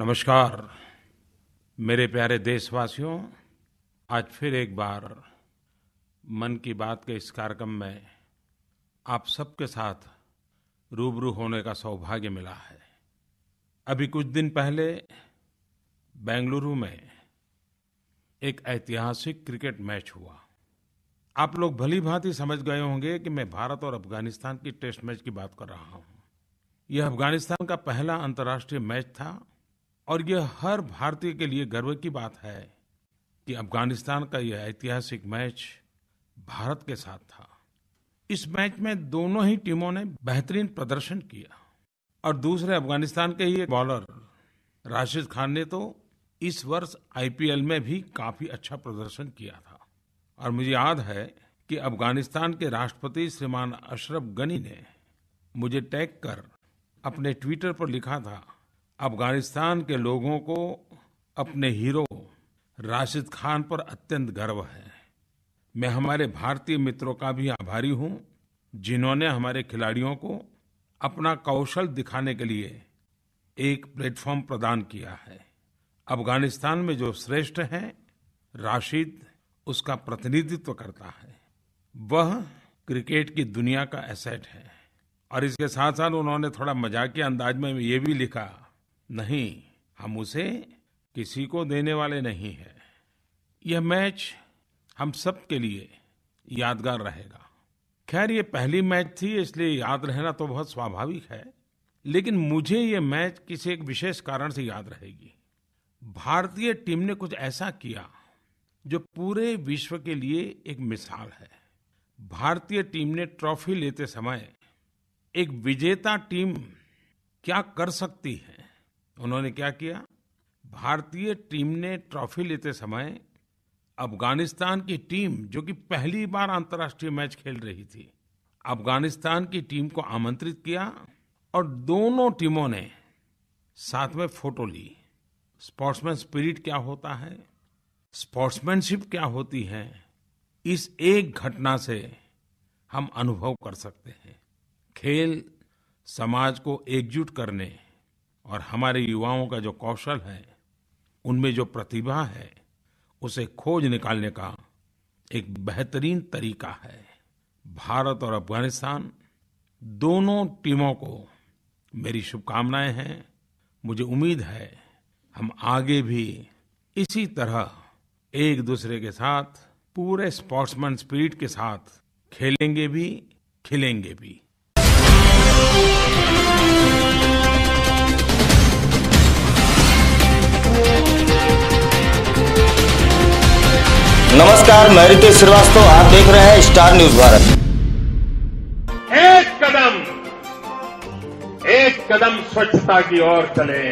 नमस्कार मेरे प्यारे देशवासियों आज फिर एक बार मन की बात के इस कार्यक्रम में आप सबके साथ रूबरू होने का सौभाग्य मिला है अभी कुछ दिन पहले बेंगलुरु में एक ऐतिहासिक क्रिकेट मैच हुआ आप लोग भली भांति समझ गए होंगे कि मैं भारत और अफगानिस्तान की टेस्ट मैच की बात कर रहा हूं यह अफगानिस्तान का पहला अंतर्राष्ट्रीय मैच था और यह हर भारतीय के लिए गर्व की बात है कि अफगानिस्तान का यह ऐतिहासिक मैच भारत के साथ था इस मैच में दोनों ही टीमों ने बेहतरीन प्रदर्शन किया और दूसरे अफगानिस्तान के ही बॉलर राशिद खान ने तो इस वर्ष आईपीएल में भी काफी अच्छा प्रदर्शन किया था और मुझे याद है कि अफगानिस्तान के राष्ट्रपति श्रीमान अशरफ गनी ने मुझे टैग कर अपने ट्विटर पर लिखा था अफगानिस्तान के लोगों को अपने हीरो राशिद खान पर अत्यंत गर्व है मैं हमारे भारतीय मित्रों का भी आभारी हूं जिन्होंने हमारे खिलाड़ियों को अपना कौशल दिखाने के लिए एक प्लेटफॉर्म प्रदान किया है अफगानिस्तान में जो श्रेष्ठ है राशिद उसका प्रतिनिधित्व करता है वह क्रिकेट की दुनिया का एसेट है और इसके साथ साथ उन्होंने थोड़ा मजाकिया अंदाज में ये भी लिखा नहीं हम उसे किसी को देने वाले नहीं हैं यह मैच हम सब के लिए यादगार रहेगा खैर ये पहली मैच थी इसलिए याद रहना तो बहुत स्वाभाविक है लेकिन मुझे ये मैच किसी एक विशेष कारण से याद रहेगी भारतीय टीम ने कुछ ऐसा किया जो पूरे विश्व के लिए एक मिसाल है भारतीय टीम ने ट्रॉफी लेते समय एक विजेता टीम क्या कर सकती है उन्होंने क्या किया भारतीय टीम ने ट्रॉफी लेते समय अफगानिस्तान की टीम जो कि पहली बार अंतर्राष्ट्रीय मैच खेल रही थी अफगानिस्तान की टीम को आमंत्रित किया और दोनों टीमों ने साथ में फोटो ली स्पोर्ट्समैन स्पिरिट क्या होता है स्पोर्ट्समैनशिप क्या होती है इस एक घटना से हम अनुभव कर सकते हैं खेल समाज को एकजुट करने और हमारे युवाओं का जो कौशल है उनमें जो प्रतिभा है उसे खोज निकालने का एक बेहतरीन तरीका है भारत और अफगानिस्तान दोनों टीमों को मेरी शुभकामनाएं हैं मुझे उम्मीद है हम आगे भी इसी तरह एक दूसरे के साथ पूरे स्पोर्ट्समैन स्पिरिट के साथ खेलेंगे भी खिलेंगे भी नमस्कार मैं रितेश श्रीवास्तव आप देख रहे हैं स्टार न्यूज भारत एक कदम एक कदम स्वच्छता की ओर चले